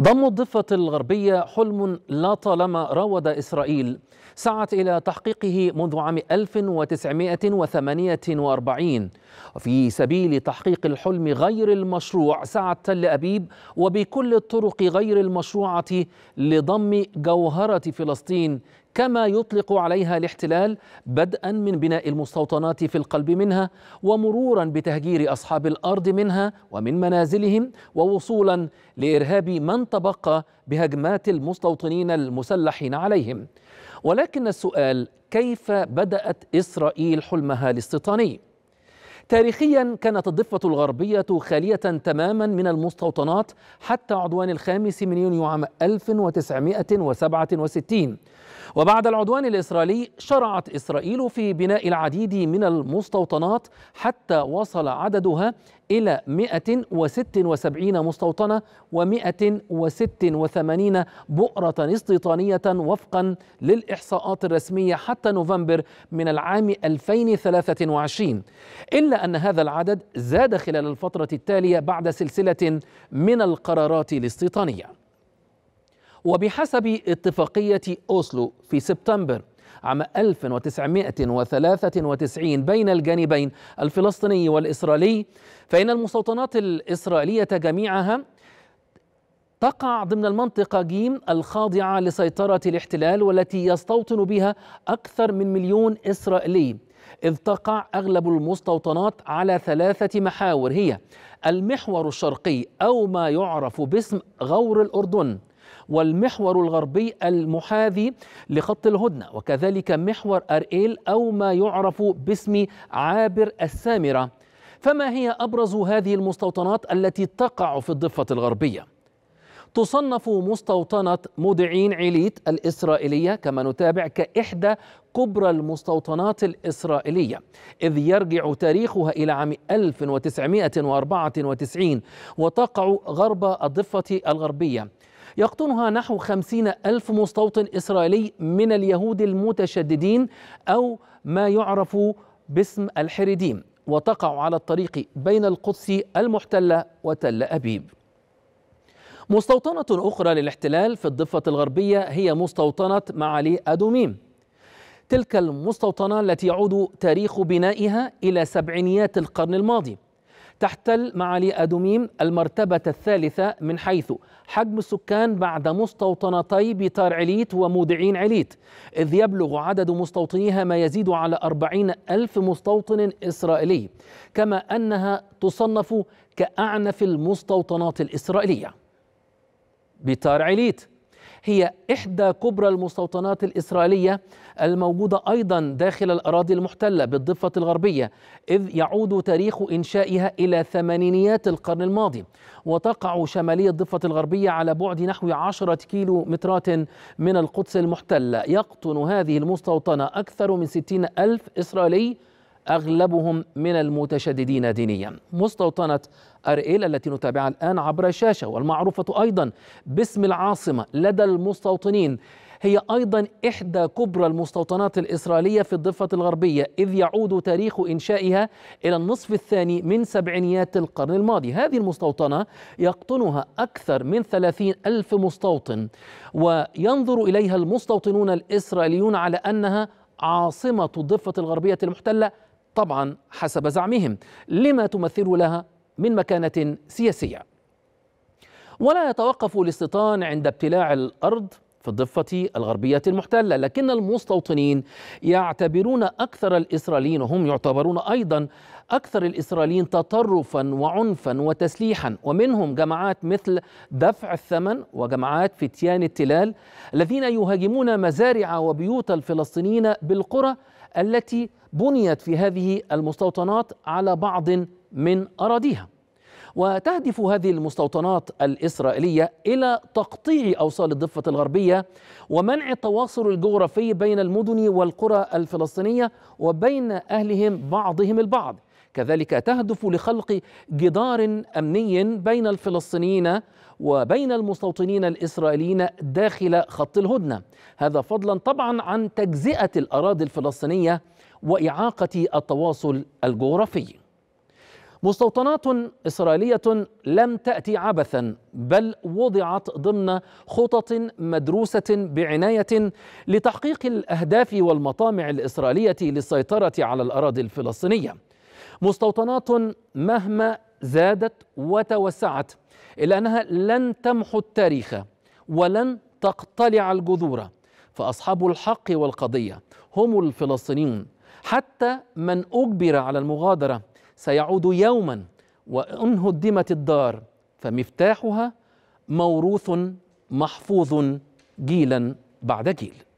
ضم الضفة الغربية حلم لطالما راود إسرائيل سعت إلى تحقيقه منذ عام 1948 وفي سبيل تحقيق الحلم غير المشروع سعت تل أبيب وبكل الطرق غير المشروعة لضم جوهرة فلسطين كما يطلق عليها الاحتلال بدءا من بناء المستوطنات في القلب منها ومرورا بتهجير اصحاب الارض منها ومن منازلهم ووصولا لارهاب من تبقى بهجمات المستوطنين المسلحين عليهم ولكن السؤال كيف بدات اسرائيل حلمها الاستيطاني تاريخيا كانت الضفة الغربية خالية تماما من المستوطنات حتى عدوان الخامس من يونيو عام 1967 وبعد العدوان الإسرائيلي شرعت إسرائيل في بناء العديد من المستوطنات حتى وصل عددها إلى 176 مستوطنة و186 بؤرة استيطانية وفقا للإحصاءات الرسمية حتى نوفمبر من العام 2023 إلا أن هذا العدد زاد خلال الفترة التالية بعد سلسلة من القرارات الاستيطانية وبحسب اتفاقية أوسلو في سبتمبر عام 1993 بين الجانبين الفلسطيني والإسرائيلي فإن المستوطنات الإسرائيلية جميعها تقع ضمن المنطقة جيم الخاضعة لسيطرة الاحتلال والتي يستوطن بها أكثر من مليون إسرائيلي إذ تقع أغلب المستوطنات على ثلاثة محاور هي المحور الشرقي أو ما يعرف باسم غور الأردن والمحور الغربي المحاذي لخط الهدنة وكذلك محور أرئيل أو ما يعرف باسم عابر السامرة فما هي أبرز هذه المستوطنات التي تقع في الضفة الغربية؟ تصنف مستوطنة مودعين عليت الإسرائيلية كما نتابع كإحدى كبرى المستوطنات الإسرائيلية إذ يرجع تاريخها إلى عام 1994 وتقع غرب الضفة الغربية يقطنها نحو خمسين ألف مستوطن إسرائيلي من اليهود المتشددين أو ما يعرف باسم الحريديم وتقع على الطريق بين القدس المحتلة وتل أبيب مستوطنة أخرى للاحتلال في الضفة الغربية هي مستوطنة معالي أدوميم تلك المستوطنة التي يعود تاريخ بنائها إلى سبعينيات القرن الماضي تحتل معالي أدوميم المرتبة الثالثة من حيث حجم السكان بعد مستوطنتي بيطار عليت ومودعين عليت إذ يبلغ عدد مستوطنيها ما يزيد على أربعين ألف مستوطن إسرائيلي كما أنها تصنف كأعنف المستوطنات الإسرائيلية بيطار عليت هي إحدى كبرى المستوطنات الإسرائيلية الموجودة أيضا داخل الأراضي المحتلة بالضفة الغربية إذ يعود تاريخ إنشائها إلى ثمانينيات القرن الماضي وتقع شمالية الضفة الغربية على بعد نحو عشرة كيلو مترات من القدس المحتلة يقطن هذه المستوطنة أكثر من ستين ألف إسرائيلي أغلبهم من المتشددين دينيا مستوطنة أرئيل التي نتابعها الآن عبر الشاشة والمعروفة أيضا باسم العاصمة لدى المستوطنين هي أيضا إحدى كبرى المستوطنات الإسرائيلية في الضفة الغربية إذ يعود تاريخ إنشائها إلى النصف الثاني من سبعينيات القرن الماضي هذه المستوطنة يقطنها أكثر من ثلاثين ألف مستوطن وينظر إليها المستوطنون الإسرائيليون على أنها عاصمة الضفة الغربية المحتلة طبعا حسب زعمهم لما تمثل لها من مكانه سياسيه ولا يتوقف الاستيطان عند ابتلاع الارض في الضفة الغربية المحتلة لكن المستوطنين يعتبرون أكثر الإسرائيليين وهم يعتبرون أيضا أكثر الإسرائيليين تطرفا وعنفا وتسليحا ومنهم جماعات مثل دفع الثمن وجماعات فتيان التلال الذين يهاجمون مزارع وبيوت الفلسطينيين بالقرى التي بنيت في هذه المستوطنات على بعض من أراضيها وتهدف هذه المستوطنات الإسرائيلية إلى تقطيع أوصال الضفة الغربية ومنع التواصل الجغرافي بين المدن والقرى الفلسطينية وبين أهلهم بعضهم البعض كذلك تهدف لخلق جدار امني بين الفلسطينيين وبين المستوطنين الاسرائيليين داخل خط الهدنه، هذا فضلا طبعا عن تجزئه الاراضي الفلسطينيه واعاقه التواصل الجغرافي. مستوطنات إسرائيلية لم تأتي عبثا بل وضعت ضمن خطط مدروسة بعناية لتحقيق الأهداف والمطامع الإسرائيلية للسيطرة على الأراضي الفلسطينية مستوطنات مهما زادت وتوسعت إلا أنها لن تمحو التاريخ ولن تقتلع الجذور فأصحاب الحق والقضية هم الفلسطينيون حتى من أجبر على المغادرة سيعود يوما وان هدمت الدار فمفتاحها موروث محفوظ جيلا بعد جيل